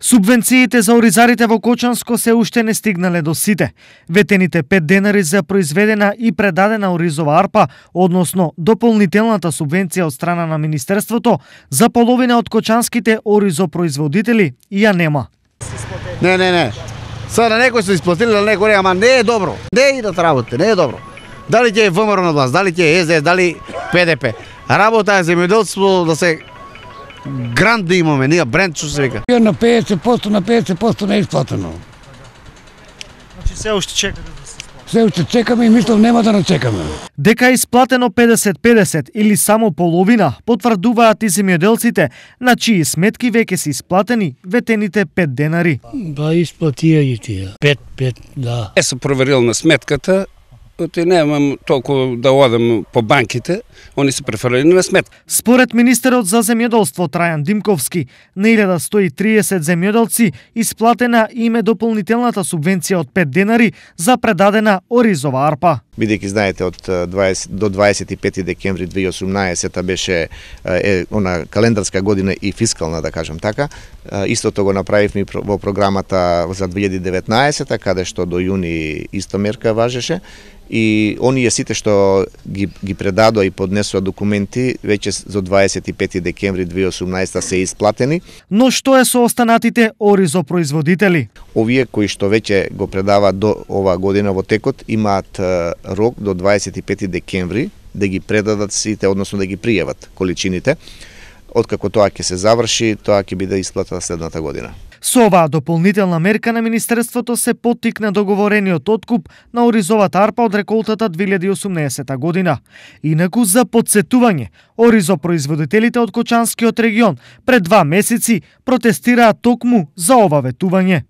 Субвенциите за оризарите во Кочанско се уште не стигнале до сите. Ветените 5 денари за произведена и предадена оризова арпа, односно дополнителната субвенција од страна на Министерството, за половина од кочанските оризопроизводители ја нема. Не, не, не. Са на некој се исплатили, на некој ама не е добро. Не е да работите, не е добро. Дали ќе е ВМРО на власт, дали ќе е СДС, дали ПДП. Работа е земјоделство да се гранд да имаме, ние бренд што се вика. Ја на 50% на 50% не е исплатено. Значи се уште чекате да се уште чекаме и мислам нема да не чекаме. Дека е исплатено 50-50 или само половина, потврдуваат и земјоделците, на чии сметки веќе се исплатени ветените 5 денари. Да, исплатија и тие. 5-5, да. Е се проверил на сметката Оти немам толку да одам по банките, они се префрлени на смет. Според министерот за земјоделство Трајан Димковски, на 1130 земјоделци исплатена име дополнителната субвенција од 5 денари за предадена оризова арпа бидејќи знаете од 20 до 25 декември 2018 беше е, она календарска година и фискална да кажам така. Истото го направивме во програмата за 2019 каде што до јуни исто мерка важеше и оние сите што ги, ги предадоа и поднесоа документи веќе за 25 декември 2018 се исплатени. Но што е со останатите оризо производители? Овие кои што веќе го предаваат до оваа година во текот имаат рок до 25 декември да ги предадат сите, односно да ги пријават количините. Откако тоа ќе се заврши, тоа ќе биде исплата следната година. Со оваа дополнителна мерка на Министерството се поттикна договорениот откуп на оризовата арпа од реколтата 2018 година. Инаку за подсетување, оризопроизводителите од Кочанскиот регион пред два месеци протестираа токму за ова ветување.